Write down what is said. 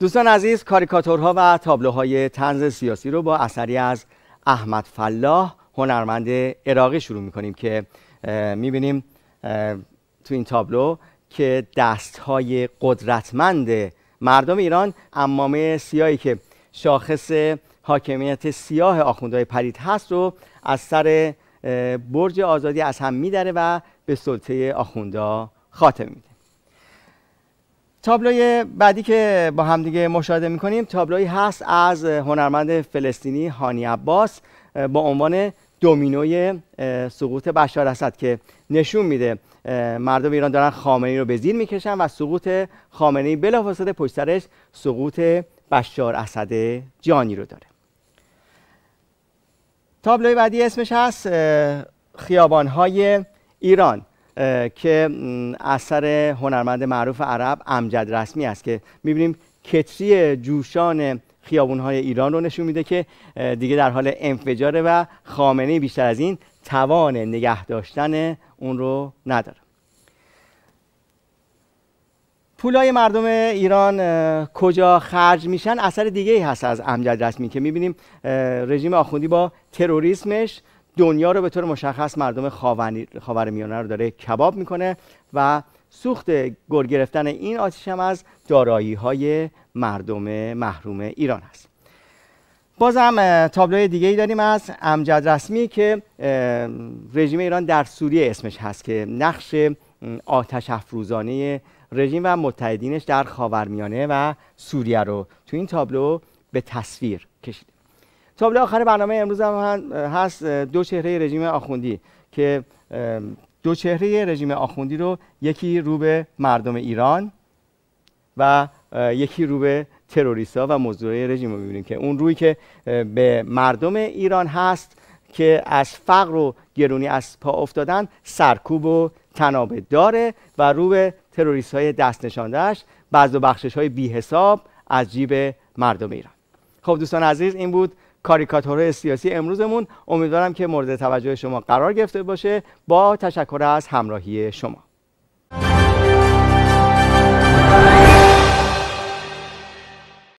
دوستان عزیز کاریکاتورها و تابلوهای تنز سیاسی رو با اثری از احمد فلاح هنرمند عراقی شروع میکنیم که میبینیم تو این تابلو که دستهای قدرتمند مردم ایران امامه سیاهی که شاخص حاکمیت سیاه آخوندهای پرید هست رو از سر برج آزادی از هم میدره و به سلطه آخوندها خاتم میده تابلوی بعدی که با همدیگه مشاهده میکنیم تابلوی هست از هنرمند فلسطینی هانی عباس با عنوان دومینوی سقوط بشار اسد که نشون میده مردم ایران دارن خامنه‌ای رو به زیر میکشن و سقوط خامنه‌ای بلافاصله پشت سرش سقوط بشار اسد جانی رو داره تابلوی بعدی اسمش هست خیابانهای ایران که اثر هنرمند معروف عرب امجد رسمی است که میبینیم کتری جوشان خیابونهای ایران رو نشون میده که دیگه در حال انفجاره و خامنه بیشتر از این توان نگه داشتن اون رو نداره پولای مردم ایران کجا خرج میشن اثر دیگه ای هست از امجد رسمی که میبینیم رژیم آخوندی با تروریسمش دنیا رو به طور مشخص مردم خاورمیانه رو داره کباب میکنه و سوخت گر گرفتن این آتیش هم از دارایی های مردم محروم ایران است باز هم تابلوی دیگه ای داریم از امجد رسمی که رژیم ایران در سوریه اسمش هست که نقش آتش افروزانه رژیم و متحدینش در خاورمیانه و سوریه رو تو این تابلو به تصویر کشیده تابل آخر برنامه امروز هم هست دو چهره رژیم آخوندی که دو چهره رژیم آخوندی رو یکی رو به مردم ایران و یکی رو به تروریستا و موضوع رژیم رو میبینیم که اون روی که به مردم ایران هست که از فقر و گرونی از پا افتادن سرکوب و تنابه داره و رو به تروریست های دست نشاندهش بعض و بخشش های بی حساب از جیب مردم ایران خب دوستان عزیز این بود کاریکاتورهای سیاسی امروزمون امیدوارم که مورد توجه شما قرار گرفته باشه با تشکر از همراهی شما